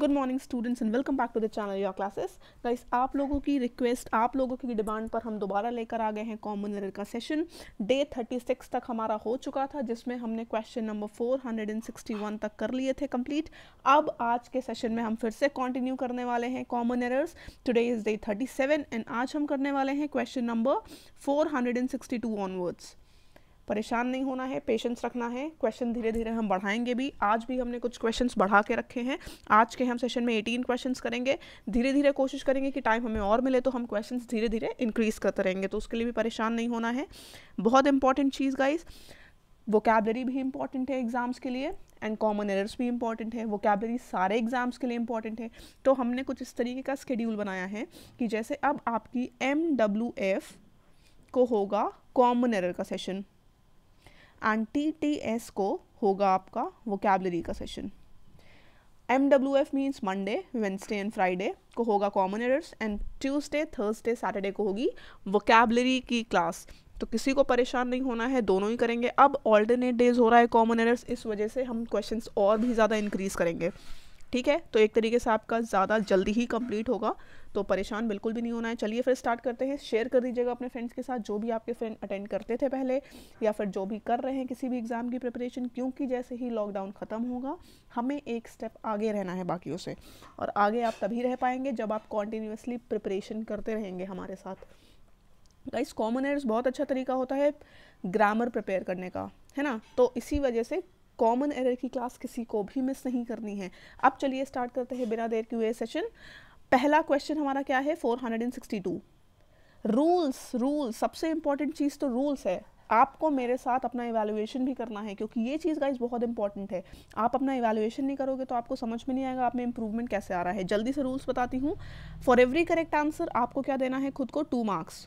Good morning students and welcome back to the channel your classes guys आप लोगों की request आप लोगों की डिमांड पर हम दोबारा लेकर आ गए हैं कॉमन एरर का सेशन डे 36 तक हमारा हो चुका था जिसमें हमने क्वेश्चन नंबर 461 तक कर लिए थे कंप्लीट अब आज के सेशन में हम फिर से कंटिन्यू करने वाले हैं common errors today is day 37 and आज हम करने वाले हैं क्वेश्चन नंबर 462 ऑनवर्ड्स परेशान नहीं होना है पेशेंस रखना है क्वेश्चन धीरे धीरे हम बढ़ाएंगे भी आज भी हमने कुछ क्वेश्चंस बढ़ा के रखे हैं आज के हम सेशन में एटीन क्वेश्चंस करेंगे धीरे धीरे कोशिश करेंगे कि टाइम हमें और मिले तो हम क्वेश्चंस धीरे धीरे इंक्रीज़ करते रहेंगे तो उसके लिए भी परेशान नहीं होना है बहुत इंपॉर्टेंट चीज़ गाइज़ वोकेबलरी भी इंपॉर्टेंट है एग्ज़ाम्स के लिए एंड कॉमन एरर्स भी इंपॉर्टेंट है वोकेबलरी सारे एग्ज़ाम्स के लिए इंपॉर्टेंट है तो हमने कुछ इस तरीके का स्केड्यूल बनाया है कि जैसे अब आपकी एम डब्ल्यू एफ़ को होगा कॉमन एरर का सेशन एंड टी एस को होगा आपका वोकेबलरी का session M W F means Monday Wednesday and Friday को होगा common errors and Tuesday Thursday Saturday को होगी वोकेबलरी की क्लास तो किसी को परेशान नहीं होना है दोनों ही करेंगे अब ऑल्टरनेट डेज हो रहा है कॉमन एरर्स इस वजह से हम क्वेश्चन और भी ज़्यादा इंक्रीज़ करेंगे ठीक है तो एक तरीके से आपका ज़्यादा जल्दी ही कंप्लीट होगा तो परेशान बिल्कुल भी नहीं होना है चलिए फिर स्टार्ट करते हैं शेयर कर दीजिएगा अपने फ्रेंड्स के साथ जो भी आपके फ्रेंड अटेंड करते थे पहले या फिर जो भी कर रहे हैं किसी भी एग्ज़ाम की प्रिपरेशन क्योंकि जैसे ही लॉकडाउन ख़त्म होगा हमें एक स्टेप आगे रहना है बाकियों से और आगे आप तभी रह पाएंगे जब आप कॉन्टीन्यूसली प्रिपरेशन करते रहेंगे हमारे साथ गाइस कॉमन एयर्स बहुत अच्छा तरीका होता है ग्रामर प्रिपेयर करने का है ना तो इसी वजह से कॉमन एरर की क्लास किसी को भी मिस नहीं करनी है अब चलिए स्टार्ट करते हैं बिना देर के हुए सेशन पहला क्वेश्चन हमारा क्या है 462 रूल्स रूल्स सबसे इंपॉर्टेंट चीज़ तो रूल्स है आपको मेरे साथ अपना इवैल्यूएशन भी करना है क्योंकि ये चीज़ गाइज बहुत इंपॉर्टेंट है आप अपना इवैल्यूएशन नहीं करोगे तो आपको समझ में नहीं आएगा आप में इंप्रूवमेंट कैसे आ रहा है जल्दी से रूल्स बताती हूँ फॉर एवरी करेक्ट आंसर आपको क्या देना है खुद को टू मार्क्स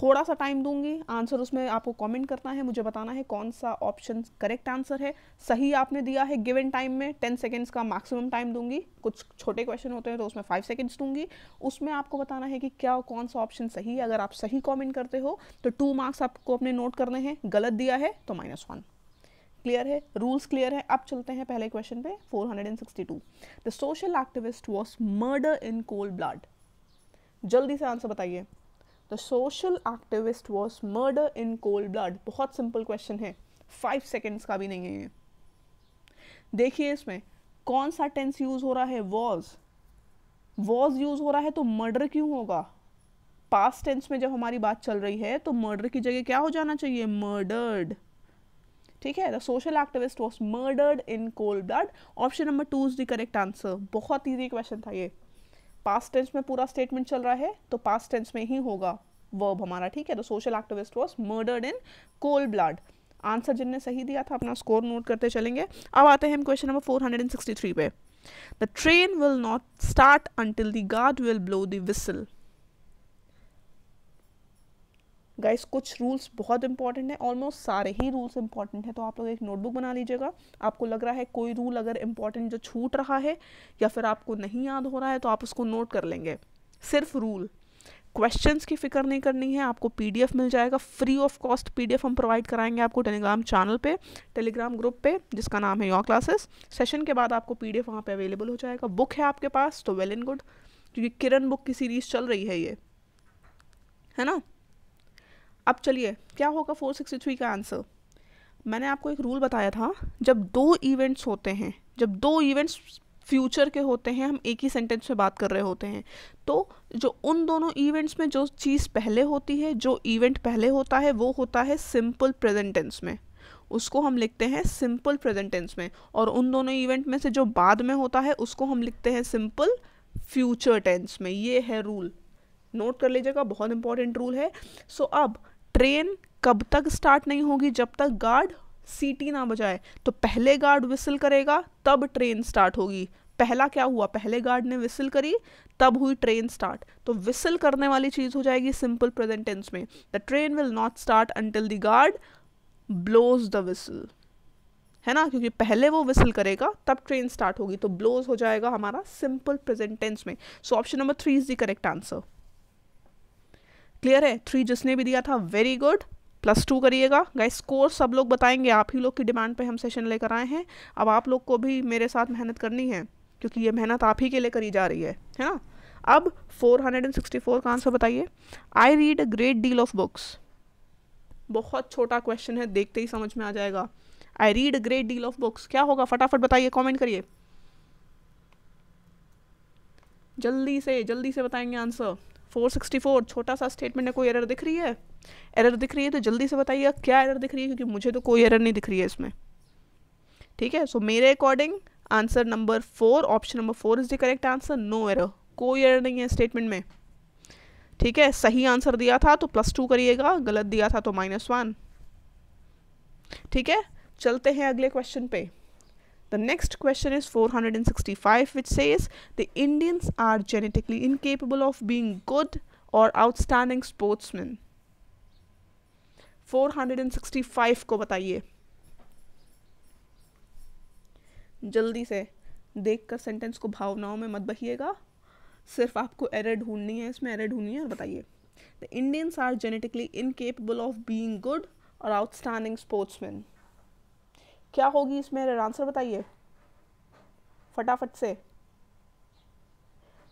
थोड़ा सा टाइम दूंगी आंसर उसमें आपको कमेंट करना है मुझे बताना है कौन सा ऑप्शन करेक्ट आंसर है सही आपने दिया है गिवन टाइम में टेन सेकेंड्स का मैक्सिमम टाइम दूंगी कुछ छोटे क्वेश्चन होते हैं तो उसमें फाइव सेकेंड्स दूंगी उसमें आपको बताना है कि क्या कौन सा ऑप्शन सही है अगर आप सही कॉमेंट करते हो तो टू मार्क्स आपको अपने नोट करने हैं गलत दिया है तो माइनस वन क्लियर है रूल्स क्लियर है अब चलते हैं पहले क्वेश्चन पे 462 the social activist was murder in cold blood जल्दी से आंसर बताइए the social activist was murder in cold blood बहुत सिंपल क्वेश्चन है फाइव सेकेंड्स का भी नहीं है देखिए इसमें कौन सा टेंस यूज हो रहा है वॉज वॉज यूज हो रहा है तो मर्डर क्यों होगा पास्ट टेंस में जब हमारी बात चल रही है तो मर्डर की जगह क्या हो जाना चाहिए मर्डर्ड ठीक है the social activist was murdered in cold blood option number two is the correct answer बहुत ईजी क्वेश्चन था ये पास्ट टेंस में पूरा स्टेटमेंट चल रहा है तो पास्ट टेंस में ही होगा वर्ब हमारा ठीक है तो social activist was murdered in cold blood answer जिनने सही दिया था अपना स्कोर नोट करते चलेंगे अब आते हैं हम क्वेश्चन नंबर 463 पे the train will not start until the guard will blow the whistle guys कुछ रूल्स बहुत इंपॉर्टेंट है ऑलमोस्ट सारे ही रूल्स इंपॉर्टेंट हैं तो आप लोग एक नोटबुक बना लीजिएगा आपको लग रहा है कोई रूल अगर इंपॉर्टेंट जो छूट रहा है या फिर आपको नहीं याद हो रहा है तो आप उसको नोट कर लेंगे सिर्फ रूल क्वेश्चंस की फिक्र नहीं करनी है आपको पीडीएफ मिल जाएगा फ्री ऑफ कॉस्ट पीडीएफ हम प्रोवाइड कराएंगे आपको टेलीग्राम चैनल पे टेलीग्राम ग्रुप पे जिसका नाम है योर क्लासेस सेशन के बाद आपको पीडीएफ वहाँ पे अवेलेबल हो जाएगा बुक है आपके पास तो वेल एंड गुड क्योंकि किरण बुक की सीरीज़ चल रही है ये है ना अब चलिए क्या होगा 463 का आंसर मैंने आपको एक रूल बताया था जब दो इवेंट्स होते हैं जब दो इवेंट्स फ्यूचर के होते हैं हम एक ही सेंटेंस में बात कर रहे होते हैं तो जो उन दोनों इवेंट्स में जो चीज़ पहले होती है जो इवेंट पहले होता है वो होता है सिंपल प्रेजेंट टेंस में उसको हम लिखते हैं सिंपल प्रेजेंट टेंस में और उन दोनों इवेंट में से जो बाद में होता है उसको हम लिखते हैं सिंपल फ्यूचर टेंस में ये है रूल नोट कर लीजिएगा बहुत इंपॉर्टेंट रूल है सो so, अब ट्रेन कब तक स्टार्ट नहीं होगी जब तक गार्ड सीटी ना बजाए तो पहले गार्ड विसल करेगा तब ट्रेन स्टार्ट होगी पहला क्या हुआ पहले गार्ड ने विसल करी तब हुई ट्रेन स्टार्ट तो विसल करने वाली चीज़ हो जाएगी सिंपल प्रेजेंटेंस में the train will not start until the guard blows the whistle है ना क्योंकि पहले वो विसल करेगा तब ट्रेन स्टार्ट होगी तो ब्लोज हो जाएगा हमारा सिंपल प्रेजेंटेंस में so option number three is the correct answer clear है थ्री जिसने भी दिया था वेरी गुड प्लस टू करिएगा गाइस स्कोर सब लोग बताएंगे आप ही लोग की डिमांड पे हम सेशन लेकर आए हैं अब आप लोग को भी मेरे साथ मेहनत करनी है क्योंकि ये मेहनत आप ही के लिए करी जा रही है है ना अब 464 का आंसर बताइए I read a great deal of books बहुत छोटा क्वेश्चन है देखते ही समझ में आ जाएगा I read a great deal of books क्या होगा फटाफट बताइए कॉमेंट करिए जल्दी से जल्दी से बताएंगे आंसर 464 छोटा सा स्टेटमेंट में कोई एरर दिख रही है एरर दिख रही है तो जल्दी से बताइएगा क्या एरर दिख रही है क्योंकि मुझे तो कोई एरर नहीं दिख रही है इसमें ठीक है सो मेरे according answer number four option number four is the correct answer no error कोई एरर नहीं है स्टेटमेंट में ठीक है सही आंसर दिया था तो प्लस टू करिएगा गलत दिया था तो माइनस वन ठीक है चलते हैं अगले क्वेश्चन पे The next question is 465 which says the Indians are genetically incapable of being good or outstanding sportsmen. 465 को बताइए जल्दी से देखकर सेंटेंस को भावनाओं में मत बहिएगा सिर्फ आपको एरर ढूंढनी है इसमें एरर ढूंढनी है और बताइए the Indians are genetically incapable of being good और आउटस्टैंडिंग स्पोर्ट्समैन क्या होगी इसमें आंसर बताइए फटाफट से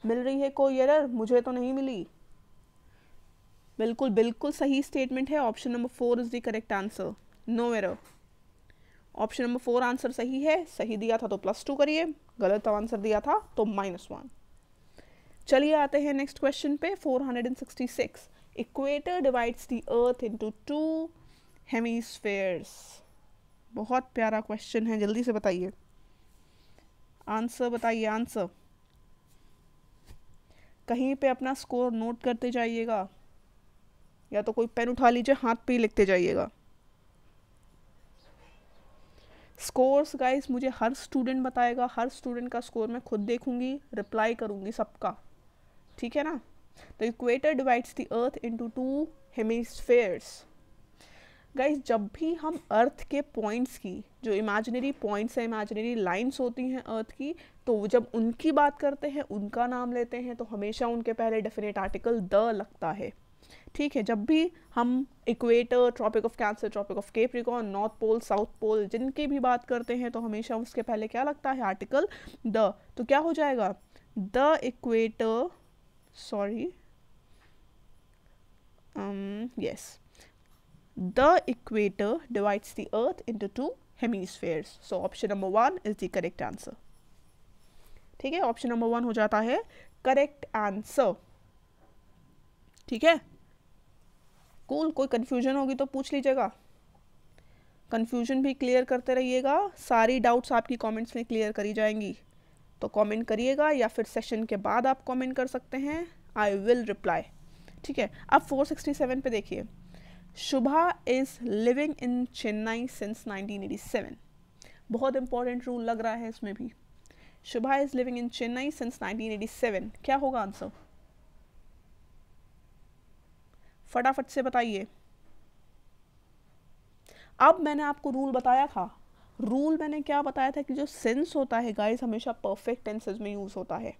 मिल रही है कोई एरर मुझे तो नहीं मिली बिल्कुल बिल्कुल सही स्टेटमेंट है option number four is the correct answer no error option number four answer सही है सही दिया था तो प्लस टू करिए गलत आंसर दिया था तो माइनस वन चलिए आते हैं नेक्स्ट क्वेश्चन पे 466 equator divides the earth into two hemispheres बहुत प्यारा क्वेश्चन है जल्दी से बताइए आंसर बताइए आंसर कहीं पे अपना स्कोर नोट करते जाइएगा या तो कोई पेन उठा लीजिए हाथ पे ही लिखते जाइएगा स्कोर्स गाइस मुझे हर स्टूडेंट बताएगा हर स्टूडेंट का स्कोर मैं खुद देखूंगी रिप्लाई करूंगी सबका ठीक है ना the equator divides the earth into two hemispheres guys जब भी हम अर्थ के पॉइंट्स की जो इमेजिनरी पॉइंट्स हैं इमेजिनरी लाइंस होती हैं अर्थ की तो जब उनकी बात करते हैं उनका नाम लेते हैं तो हमेशा उनके पहले डेफिनेट आर्टिकल द लगता है ठीक है जब भी हम equator tropic of cancer tropic of capricorn north pole south pole जिनकी भी बात करते हैं तो हमेशा उसके पहले क्या लगता है आर्टिकल द तो क्या हो जाएगा the equator sorry yes The equator divides the earth into two hemispheres so option number one is the correct answer ठीक है ऑप्शन नंबर वन हो जाता है करेक्ट आंसर ठीक है कूल cool, कोई कंफ्यूजन होगी तो पूछ लीजिएगा कन्फ्यूजन भी क्लियर करते रहिएगा सारी डाउट्स आपकी कमेंट्स में क्लियर करी जाएंगी तो कमेंट करिएगा या फिर सेशन के बाद आप कमेंट कर सकते हैं आई विल रिप्लाई ठीक है अब 467 पे देखिए Shubha is living in Chennai since 1987. बहुत इंपॉर्टेंट रूल लग रहा है इसमें भी Shubha is living in Chennai since 1987 क्या होगा आंसर फटाफट से बताइए अब मैंने आपको रूल बताया था रूल मैंने क्या बताया था कि जो सेंस होता है गाइस हमेशा परफेक्ट टेंसेज में यूज़ होता है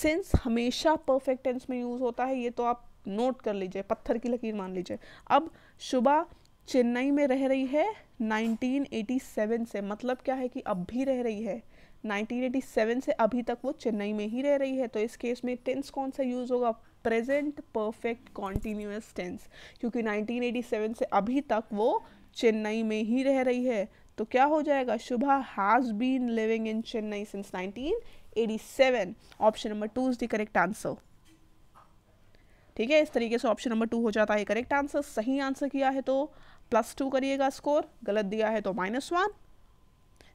सेंस हमेशा परफेक्ट टेंस में यूज़ होता है ये तो आप नोट कर लीजिए पत्थर की लकीर मान लीजिए अब शुभा चेन्नई में रह रही है 1987 से मतलब क्या है कि अब भी रह रही है 1987 से अभी तक वो चेन्नई में ही रह रही है तो इस केस में टेंस कौन सा यूज़ होगा प्रेजेंट परफेक्ट कॉन्टीन्यूस टेंस क्योंकि 1987 से अभी तक वो चेन्नई में ही रह रही है तो क्या हो जाएगा Shubha has been living in Chennai since 1987 option number two is the correct answer ठीक है इस तरीके से ऑप्शन नंबर टू हो जाता है करेक्ट आंसर सही आंसर किया है तो प्लस टू करिएगा स्कोर गलत दिया है तो माइनस वन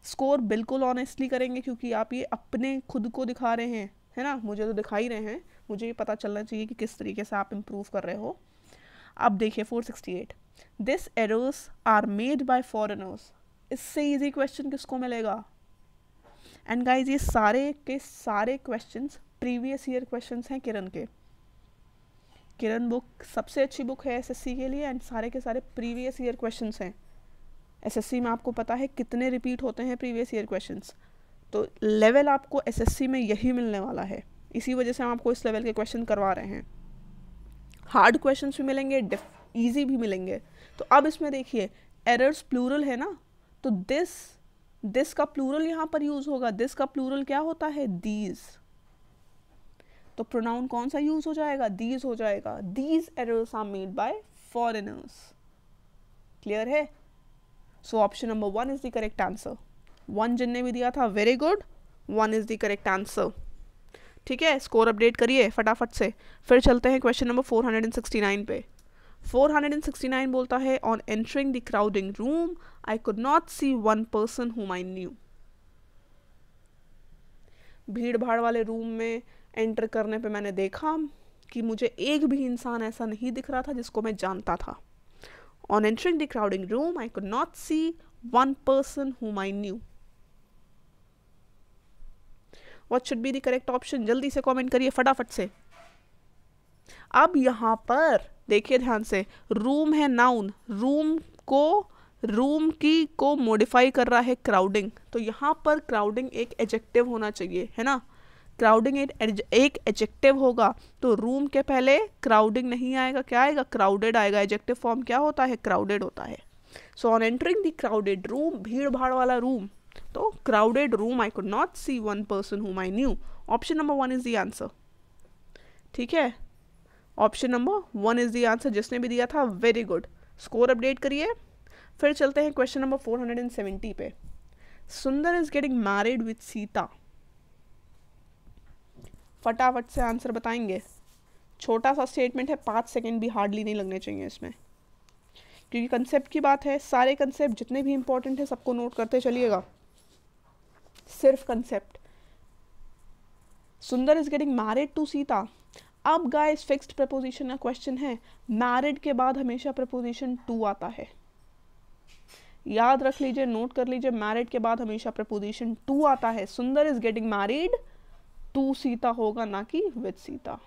स्कोर बिल्कुल ऑनेस्टली करेंगे क्योंकि आप ये अपने खुद को दिखा रहे हैं है ना मुझे तो दिखा ही रहे हैं मुझे ये पता चलना चाहिए कि किस तरीके से आप इम्प्रूव कर रहे हो अब देखिए 468 this errors are made by foreigners इससे इजी क्वेश्चन किसको मिलेगा एंड गाइज ये सारे के सारे क्वेश्चंस प्रीवियस ईयर क्वेश्चंस हैं किरण के किरण बुक सबसे अच्छी बुक है एसएससी के लिए एंड सारे के सारे प्रीवियस ईयर क्वेश्चन हैं एसएससी में आपको पता है कितने रिपीट होते हैं प्रीवियस ईयर क्वेश्चन तो लेवल आपको एसएससी में यही मिलने वाला है इसी वजह से हम आपको इस लेवल के क्वेश्चन करवा रहे हैं हार्ड क्वेश्चन भी मिलेंगे ईजी भी मिलेंगे तो अब इसमें देखिए एरर्स प्लूरल है ना तो दिस दिस का प्लूरल यहाँ पर यूज़ होगा दिस का प्लूरल क्या होता है दीज तो प्रोनाउन कौन सा यूज हो जाएगा दीज हो जाएगा these errors are made by foreigners clear है so option number one is the correct answer one जिनने भी दिया था very good one is the correct answer ठीक है स्कोर अपडेट करिए फटाफट से फिर चलते हैं क्वेश्चन नंबर 469 पे 469 बोलता है on entering the crowding room I could not see one person whom I new भीड़ भाड़ वाले रूम में एंटर करने पे मैंने देखा कि मुझे एक भी इंसान ऐसा नहीं दिख रहा था जिसको मैं जानता था on entering the crowding room I could not see one person whom I knew what should be the correct option जल्दी से कॉमेंट करिए फटाफट से अब यहाँ पर देखिए ध्यान से रूम है नाउन रूम को रूम की को मॉडिफाई कर रहा है क्राउडिंग तो यहाँ पर क्राउडिंग एक एजेक्टिव होना चाहिए है ना क्राउडिंग एक एक एजेक्टिव होगा तो रूम के पहले क्राउडिंग नहीं आएगा क्या आएगा क्राउडेड आएगा एजेक्टिव फॉर्म क्या होता है क्राउडेड होता है so on entering the crowded room भीड़ भाड़ वाला रूम तो crowded room I could not see one person whom I knew option number one is the answer ठीक है option number one is the answer जिसने भी दिया था वेरी गुड स्कोर अपडेट करिए फिर चलते हैं question number four hundred and seventy पे Sundar is getting married with Sita फटाफट से आंसर बताएंगे छोटा सा स्टेटमेंट है पाँच सेकेंड भी हार्डली नहीं लगने चाहिए इसमें क्योंकि कंसेप्ट की बात है सारे कंसेप्ट जितने भी इंपॉर्टेंट हैं सबको नोट करते चलिएगा सिर्फ concept Sundar is getting married to Sita अब गाइस फिक्स्ड प्रपोजिशन का क्वेश्चन है मैरिड के बाद हमेशा प्रपोजिशन टू आता है याद रख लीजिए नोट कर लीजिए मैरिड के बाद हमेशा प्रपोजिशन टू आता है Sundar is getting married to Sita होगा ना कि with Sita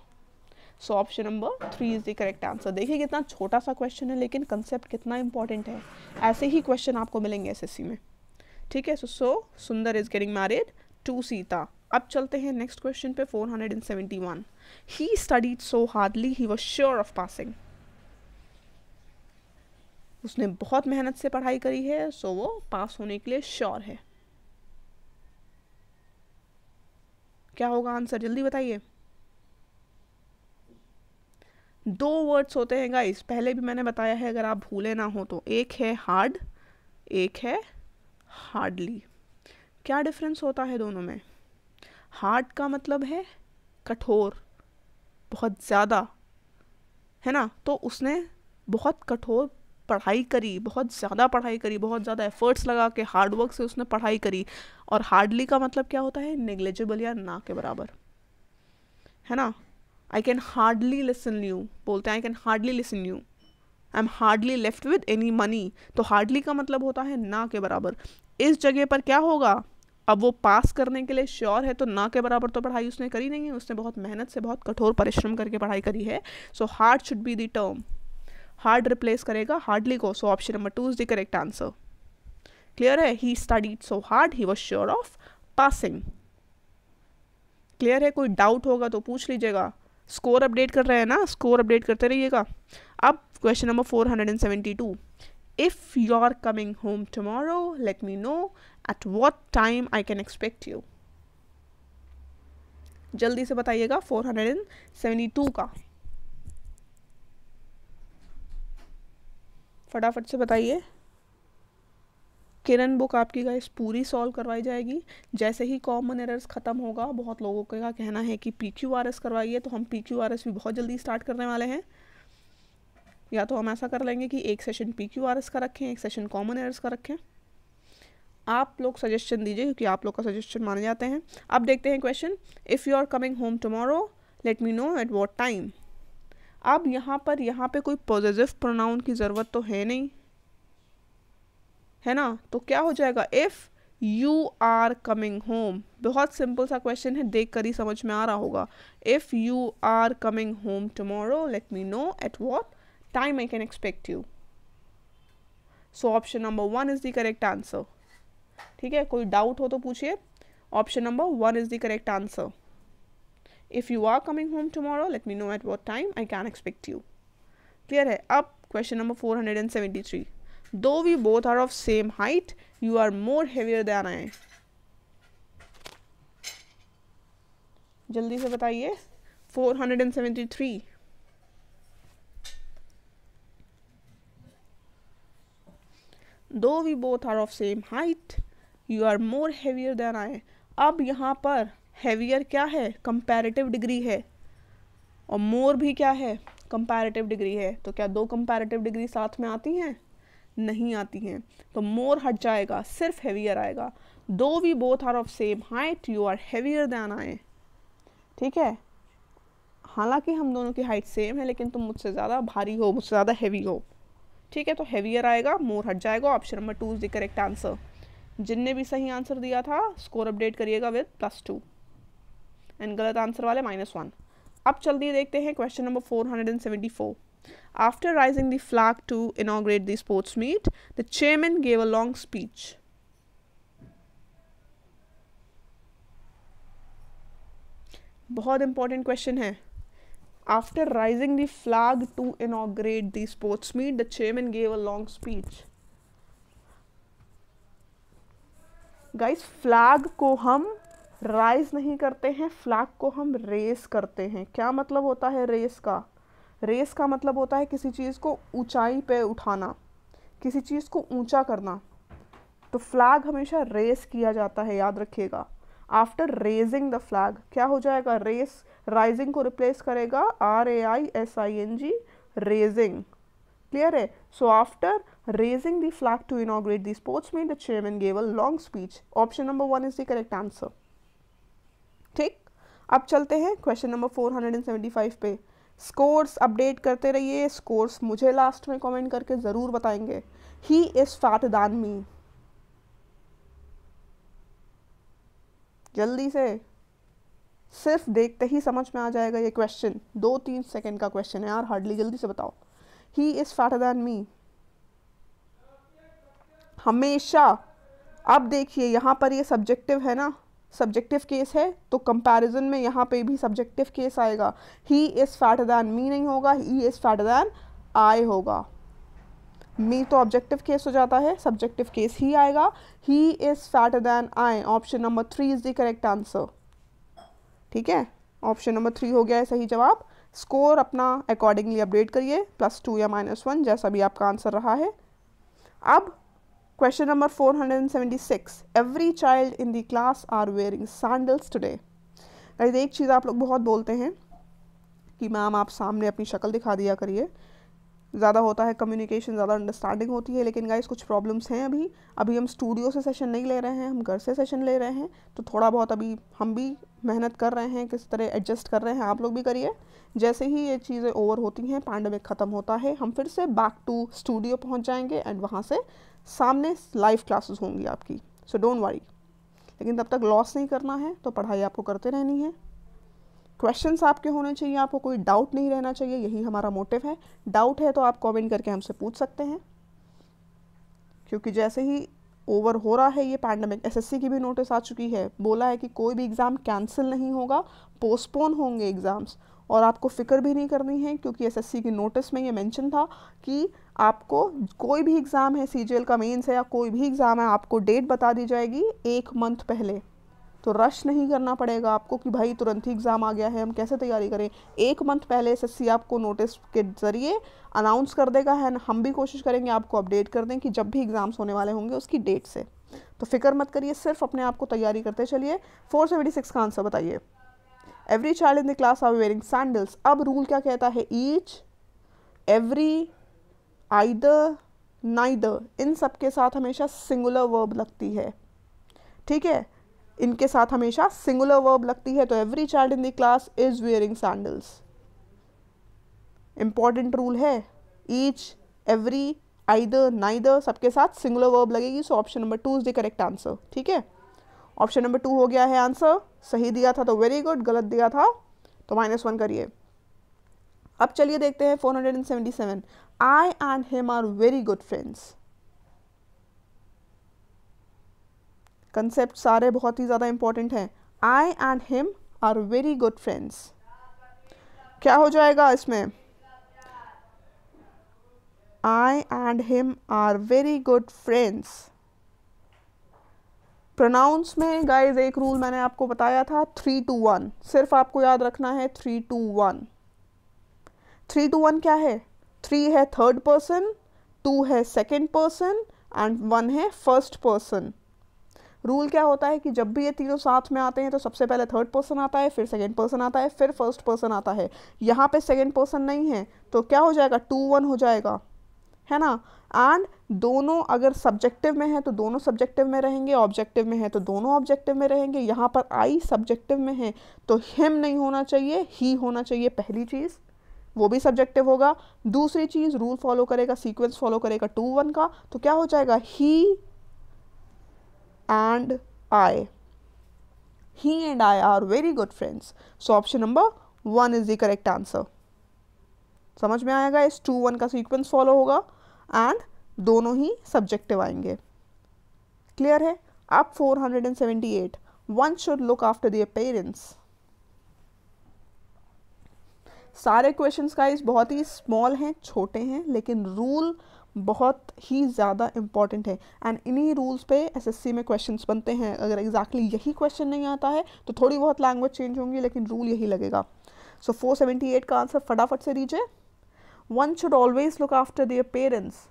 so option number three is the correct answer देखिए कितना छोटा सा क्वेश्चन है लेकिन कंसेप्ट कितना इंपॉर्टेंट है ऐसे ही क्वेश्चन आपको मिलेंगे एस में ठीक है so so Sundar is getting married to Sita अब चलते हैं नेक्स्ट क्वेश्चन पे 471 he studied so hardly he was sure of passing उसने बहुत मेहनत से पढ़ाई करी है सो so वो पास होने के लिए श्योर है क्या होगा आंसर जल्दी बताइए दो वर्ड्स होते हैं गाइस पहले भी मैंने बताया है अगर आप भूले ना हो तो एक है हार्ड एक है हार्डली क्या डिफरेंस होता है दोनों में हार्ड का मतलब है कठोर बहुत ज़्यादा है ना तो उसने बहुत कठोर पढ़ाई करी बहुत ज़्यादा पढ़ाई करी बहुत ज़्यादा एफर्ट्स लगा के हार्डवर्क से उसने पढ़ाई करी और हार्डली का मतलब क्या होता है निग्लेजिबल या ना के बराबर है ना I can hardly listen you बोलते हैं I can hardly listen you I am hardly left with any money तो हार्डली का मतलब होता है ना के बराबर इस जगह पर क्या होगा अब वो पास करने के लिए श्योर है तो ना के बराबर तो पढ़ाई उसने करी नहीं है उसने बहुत मेहनत से बहुत कठोर परिश्रम करके पढ़ाई करी है so hard should be the term hard replace करेगा हार्डली को so option number two is the correct answer clear है he studied so hard he was sure of passing clear है कोई डाउट होगा तो पूछ लीजिएगा स्कोर अपडेट कर रहे हैं ना स्कोर अपडेट करते रहिएगा अब question number four hundred and seventy two home you let me know at what time I can expect you जल्दी से बताइएगा 472 का फटाफट से बताइए किरण बुक आपकी गाइस पूरी सॉल्व करवाई जाएगी जैसे ही कॉमन एरर्स ख़त्म होगा बहुत लोगों का कहना है कि पी क्यू आर एस करवाइए तो हम पी क्यू आर एस भी बहुत जल्दी स्टार्ट करने वाले हैं या तो हम ऐसा कर लेंगे कि एक session P Q R S का रखें एक सेशन कॉमन एरर्स का रखें आप लोग सजेशन दीजिए क्योंकि आप लोग का सजेशन माने जाते हैं अब देखते हैं question if you are coming home tomorrow let me know at what time अब यहाँ पर यहाँ पे कोई पॉजिटिव प्रोनाउन की ज़रूरत तो है नहीं है ना तो क्या हो जाएगा if you are coming home बहुत सिंपल सा क्वेश्चन है देख कर ही समझ में आ रहा होगा if you are coming home tomorrow let me know at what time I can expect you so option number one is the correct answer ठीक है कोई डाउट हो तो पूछिए option number one is the correct answer if you are coming home tomorrow let me know at what time I can expect you clear है अब question number four hundred and seventy three though we both are of same height you are more heavier than i जल्दी से बताइए 473 though we both are of same height you are more heavier than I अब यहाँ पर heavier क्या है comparative degree है और मोर भी क्या है कंपैरेटिव डिग्री है तो क्या दो कंपैरेटिव डिग्री साथ में आती हैं नहीं आती हैं तो मोर हट जाएगा सिर्फ हैवियर आएगा though we both are of same height you are heavier than I ठीक है हालांकि हम दोनों की हाइट सेम है लेकिन तुम मुझसे ज़्यादा भारी हो मुझसे ज़्यादा हैवी हो ठीक है तो हैवियर आएगा मोर हट जाएगा option number two is the correct answer जिनने भी सही आंसर दिया था स्कोर अपडेट करिएगा विद प्लस टू एंड गलत आंसर वाले माइनस वन अब चलती देखते हैं question number four hundred and seventy four After raising the flag to inaugurate the sports meet, the chairman gave a long speech. बहुत important question है after raising the flag to inaugurate the sports meet the chairman gave a long speech guys flag को हम rise नहीं करते हैं flag को हम race करते हैं क्या मतलब होता है रेस का रेस का मतलब होता है किसी चीज़ को ऊंचाई पे उठाना किसी चीज़ को ऊंचा करना तो फ्लैग हमेशा रेस किया जाता है याद रखिएगा आफ्टर रेजिंग द फ्लैग क्या हो जाएगा रेस राइजिंग को रिप्लेस करेगा R A I S I N G raising clear है so after raising the flag to inaugurate the sports meet the chairman gave a long speech option number one is the correct answer ठीक अब चलते हैं question number four hundred and seventy five पे scores update करते रहिए scores मुझे last में comment करके ज़रूर बताएंगे ही इज़ फैट दान मी जल्दी से सिर्फ देखते ही समझ में आ जाएगा ये क्वेश्चन दो तीन सेकंड का क्वेश्चन है यार हार्डली जल्दी से बताओ ही इज़ फैट दान मी हमेशा अब देखिए यहाँ पर ये सब्जेक्टिव है ना सब्जेक्टिव केस है तो कंपैरिजन में यहाँ पे भी सब्जेक्टिव केस आएगा he is fatter than me नहीं होगा he is fatter than I होगा मी तो ऑब्जेक्टिव केस हो जाता है सब्जेक्टिव केस ही आएगा he is fatter than I option number three is the correct answer ठीक है ऑप्शन नंबर थ्री हो गया है सही जवाब स्कोर अपना अकॉर्डिंगली अपडेट करिए प्लस टू या माइनस वन जैसा भी आपका आंसर रहा है अब Question number 476. Every child in the class are wearing sandals today. Guys एक चीज़ आप लोग बहुत बोलते हैं कि मैम आप सामने अपनी शक्ल दिखा दिया करिए ज़्यादा होता है कम्युनिकेशन ज़्यादा अंडरस्टैंडिंग होती है लेकिन गाइज कुछ प्रॉब्लम्स हैं अभी अभी हम स्टूडियो से सेशन नहीं ले रहे हैं हम घर से सेशन ले रहे हैं तो थोड़ा बहुत अभी हम भी मेहनत कर रहे हैं किस तरह एडजस्ट कर रहे हैं आप लोग भी करिए जैसे ही ये चीज़ें ओवर होती हैं पैंडमिक ख़त्म होता है हम फिर से बैक टू स्टूडियो पहुंच जाएंगे एंड वहाँ से सामने लाइव क्लासेस होंगी आपकी सो डोंट वरी लेकिन तब तक लॉस नहीं करना है तो पढ़ाई आपको करते रहनी है क्वेश्चंस आपके होने चाहिए आपको कोई डाउट नहीं रहना चाहिए यही हमारा मोटिव है डाउट है तो आप कमेंट करके हमसे पूछ सकते हैं क्योंकि जैसे ही ओवर हो रहा है ये पैंडमिक एसएससी की भी नोटिस आ चुकी है बोला है कि कोई भी एग्ज़ाम कैंसिल नहीं होगा पोस्टपोन होंगे एग्ज़ाम्स और आपको फ़िक्र भी नहीं करनी है क्योंकि एसएससी की नोटिस में ये मेंशन था कि आपको कोई भी एग्ज़ाम है सी का मेंस है या कोई भी एग्ज़ाम है आपको डेट बता दी जाएगी एक मंथ पहले तो रश नहीं करना पड़ेगा आपको कि भाई तुरंत ही एग्ज़ाम आ गया है हम कैसे तैयारी करें एक मंथ पहले एस आपको नोटिस के ज़रिए अनाउंस कर देगा है हम भी कोशिश करेंगे आपको अपडेट कर दें कि जब भी एग्ज़ाम्स होने वाले होंगे उसकी डेट से तो फिक्र मत करिए सिर्फ अपने आप को तैयारी करते चलिए फोर सेवेंटी सिक्स का आंसर बताइए every child in the class are wearing sandals अब रूल क्या कहता है ईच एवरी आइदर नाइदर इन सब के साथ हमेशा सिंगुलर वर्ब लगती है ठीक है इनके साथ हमेशा सिंगुलर वर्ब लगती है तो every child in the class is wearing sandals important rule है ईच एवरी आइदर नाइदर सबके साथ सिंगुलर वर्ब लगेगी so option number two is the correct answer ठीक है ऑप्शन नंबर टू हो गया है आंसर सही दिया था तो वेरी गुड गलत दिया था तो माइनस वन करिए अब चलिए देखते हैं four hundred and seventy seven I and him are very good friends. Concept सारे बहुत ही ज़्यादा इंपॉर्टेंट हैं I and him are very good friends क्या हो जाएगा इसमें I and him are very good friends pronouns में गाइज एक रूल मैंने आपको बताया था थ्री टू वन सिर्फ आपको याद रखना है three two one three two one क्या है थ्री है थर्ड पर्सन टू है सेकेंड पर्सन एंड वन है फर्स्ट पर्सन रूल क्या होता है कि जब भी ये तीनों साथ में आते हैं तो सबसे पहले थर्ड पर्सन आता है फिर सेकेंड पर्सन आता है फिर फर्स्ट पर्सन आता है यहाँ पे सेकेंड पर्सन नहीं है तो क्या हो जाएगा टू वन हो जाएगा है ना एंड दोनों अगर सब्जेक्टिव में है तो दोनों सब्जेक्टिव में रहेंगे ऑब्जेक्टिव में है तो दोनों ऑब्जेक्टिव में रहेंगे यहाँ पर आई सब्जेक्टिव में है तो हिम नहीं होना चाहिए ही होना चाहिए पहली चीज़ वो भी सब्जेक्टिव होगा दूसरी चीज़ रूल फॉलो करेगा सीक्वेंस फॉलो करेगा टू वन का तो क्या हो जाएगा he and I he and I are very good friends so option number one is the correct answer समझ में आएगा इस टू वन का सीक्वेंस फॉलो होगा एंड दोनों ही सब्जेक्टिव आएंगे क्लियर है अब at one should look after their parents सारे क्वेश्चंस गाइस बहुत ही स्मॉल हैं छोटे हैं लेकिन रूल बहुत ही ज़्यादा इम्पॉर्टेंट है एंड इन्हीं रूल्स पे एसएससी में क्वेश्चंस बनते हैं अगर एग्जैक्टली exactly यही क्वेश्चन नहीं आता है तो थोड़ी बहुत लैंग्वेज चेंज होंगी लेकिन रूल यही लगेगा सो so, 478 का आंसर फटाफट से दीजिए one should always look after their parents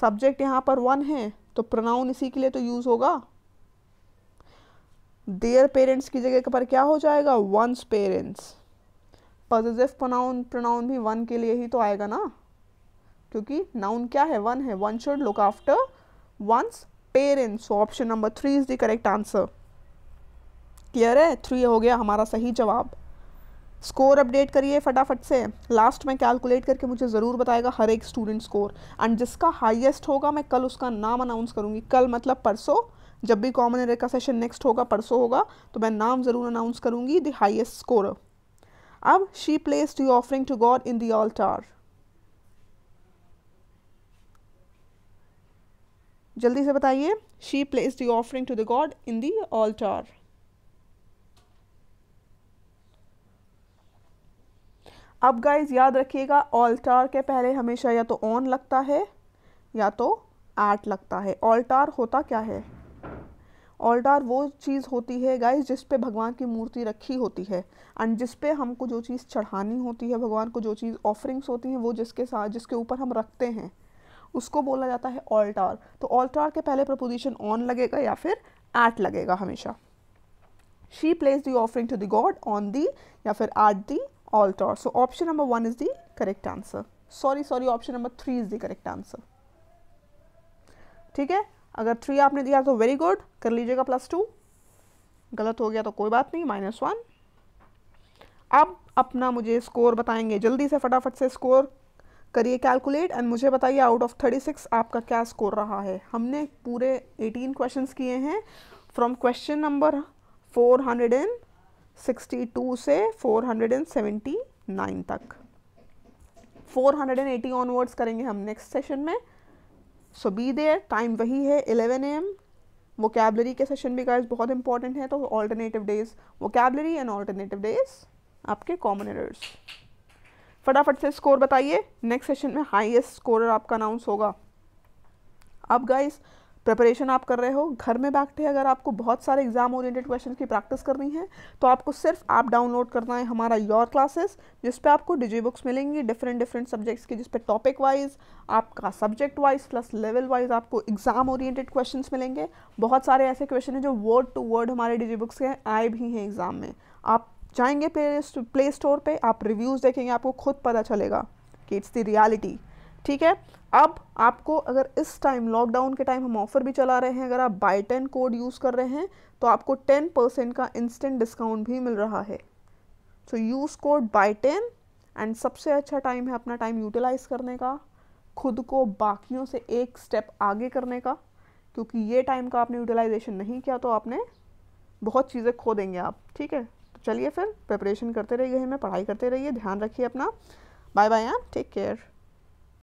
subject यहाँ पर वन है तो प्रोनाउन इसी के लिए तो यूज़ होगा देयर पेरेंट्स की जगह पर क्या हो जाएगा one's parents positive pronoun pronoun भी वन के लिए ही तो आएगा ना क्योंकि नाउन क्या है वन है one should look after one's parents option number three is the correct answer clear है थ्री हो गया हमारा सही जवाब स्कोर अपडेट करिए फटाफट से लास्ट में कैलकुलेट करके मुझे ज़रूर बताएगा हर एक स्टूडेंट स्कोर एंड जिसका हाईएस्ट होगा मैं कल उसका नाम अनाउंस करूँगी कल मतलब परसों जब भी कॉमन एरिया का सेशन नेक्स्ट होगा परसों होगा तो मैं नाम ज़रूर अनाउंस करूँगी द हाइएस्ट स्कोर अब she placed you offering to God in the जल्दी से बताइए she place you offering to the God in the altar अब गाइज याद रखिएगा ऑल्टार के पहले हमेशा या तो ऑन लगता है या तो एट लगता है ऑल्टार होता क्या है ऑल्टार वो चीज़ होती है गाइस जिस पे भगवान की मूर्ति रखी होती है एंड जिस पे हमको जो चीज़ चढ़ानी होती है भगवान को जो चीज़ ऑफरिंग्स होती हैं वो जिसके साथ जिसके ऊपर हम रखते हैं उसको बोला जाता है ऑल्टार तो ऑल्टार के पहले प्रपोजिशन ऑन लगेगा या फिर एट लगेगा हमेशा she place the offering to the God on the या फिर at the altar so option number one is the correct answer sorry sorry option number three is the correct answer ठीक है अगर थ्री आपने दिया तो वेरी गुड कर लीजिएगा प्लस टू गलत हो गया तो कोई बात नहीं माइनस वन अब अपना मुझे स्कोर बताएंगे जल्दी से फटाफट से स्कोर करिए कैलकुलेट एंड मुझे बताइए आउट ऑफ थर्टी सिक्स आपका क्या स्कोर रहा है हमने पूरे एटीन क्वेश्चन किए हैं from question number four hundred and sixty two से four hundred and seventy nine तक four hundred and eighty onwards करेंगे हम नेक्स्ट सेशन में सो बी देयर टाइम वही है एलेवन एम वोकेबलरी के सेशन भी गाइज बहुत इंपॉर्टेंट है तो alternative days vocabulary and alternative days आपके कॉमन एरर्स फटाफट से स्कोर बताइए नेक्स्ट सेशन में हाईएस्ट स्कोर आपका अनाउंस होगा अब गाइज़ प्रिपरेशन आप कर रहे हो घर में बैठे अगर आपको बहुत सारे एग्जाम ओरिएंटेड क्वेश्चन की प्रैक्टिस करनी है तो आपको सिर्फ आप डाउनलोड करना है हमारा योर क्लासेस जिस पे आपको डिजी बुक्स मिलेंगी डिफरेंट डिफरेंट सब्जेक्ट्स की जिस पे टॉपिक वाइज आपका subject wise plus level wise आपको एग्जाम ओरिएंटेड क्वेश्चन मिलेंगे बहुत सारे ऐसे क्वेश्चन हैं जो वर्ड टू वर्ड हमारे डिजी बुक्स के आए भी हैं एग्जाम में आप जाएंगे प्ले स्टोर पर आप रिव्यूज़ देखेंगे आपको खुद पता चलेगा कि इट्स द रियालिटी ठीक है अब आपको अगर इस टाइम लॉकडाउन के टाइम हम ऑफर भी चला रहे हैं अगर आप बाय टेन कोड यूज़ कर रहे हैं तो आपको टेन परसेंट का इंस्टेंट डिस्काउंट भी मिल रहा है so use code by ten and सबसे अच्छा टाइम है अपना टाइम यूटिलाइज करने का खुद को बाकियों से एक स्टेप आगे करने का क्योंकि ये टाइम का आपने यूटिलाइजेशन नहीं किया तो आपने बहुत चीज़ें खो देंगे आप ठीक है तो चलिए फिर प्रिपरेशन करते रहिए हमें पढ़ाई करते रहिए ध्यान रखिए अपना बाय बाय टेक केयर